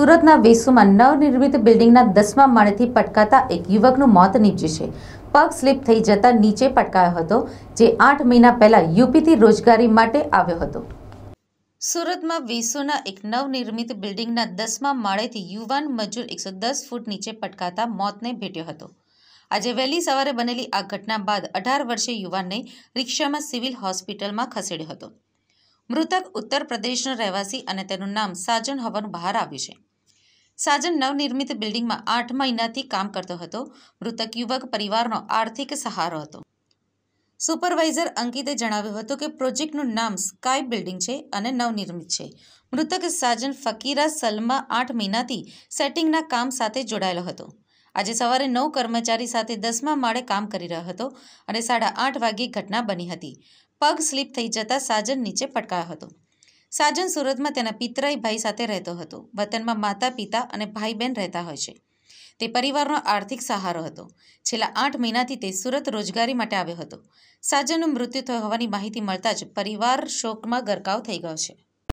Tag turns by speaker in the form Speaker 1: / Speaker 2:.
Speaker 1: સુરતના વેસુમાં નવનિર્મિત બિલ્ડિંગના દસમા માળેથી પટકાતા એક યુવકનું મોત નીપજ્યું છે પગ સ્લીપ થઈ જતા નીચે પટકાયો હતો જે આઠ મહિના પહેલા યુપીથી રોજગારી માટે આવ્યો હતો સુરતમાં વેસોના એક નવનિર્મિત બિલ્ડિંગના દસમા માળેથી યુવાન મજૂર એકસો દસ ફૂટ નીચે પટકાતા મોતને ભેટ્યો હતો આજે વહેલી સવારે બનેલી આ ઘટના બાદ અઢાર વર્ષે યુવાનને રિક્ષામાં સિવિલ હોસ્પિટલમાં ખસેડ્યો હતો મૃતક ઉત્તર પ્રદેશનો રહેવાસી અને તેનું નામ સાજન હવાનું બહાર આવ્યું છે સાજન નવનિર્મિત બિલ્ડિંગમાં આઠ મહિનાથી કામ કરતો હતો મૃતક યુવક પરિવારનો આર્થિક સહારો હતો સુપરવાઇઝર અંકિતે જણાવ્યું હતું કે પ્રોજેક્ટનું નામ સ્કાય બિલ્ડિંગ છે અને નવનિર્મિત છે મૃતક સાજન ફકીરા સલમા આઠ મહિનાથી સેટિંગના કામ સાથે જોડાયેલો હતો આજે સવારે નવ કર્મચારી સાથે દસમા માળે કામ કરી રહ્યો હતો અને સાડા આઠ વાગ્યે ઘટના બની હતી પગ સ્લીપ થઈ જતા સાજન નીચે પટકાયો હતો સાજન સુરતમાં તેના પિતરાઈ ભાઈ સાથે રહેતો હતો વતનમાં માતા પિતા અને ભાઈ બહેન રહેતા હોય છે તે પરિવારનો આર્થિક સહારો હતો છેલ્લા આઠ મહિનાથી તે સુરત રોજગારી માટે આવ્યો હતો સાજનનું મૃત્યુ થયો હોવાની માહિતી મળતા જ પરિવાર શોકમાં ગરકાવ થઈ ગયો છે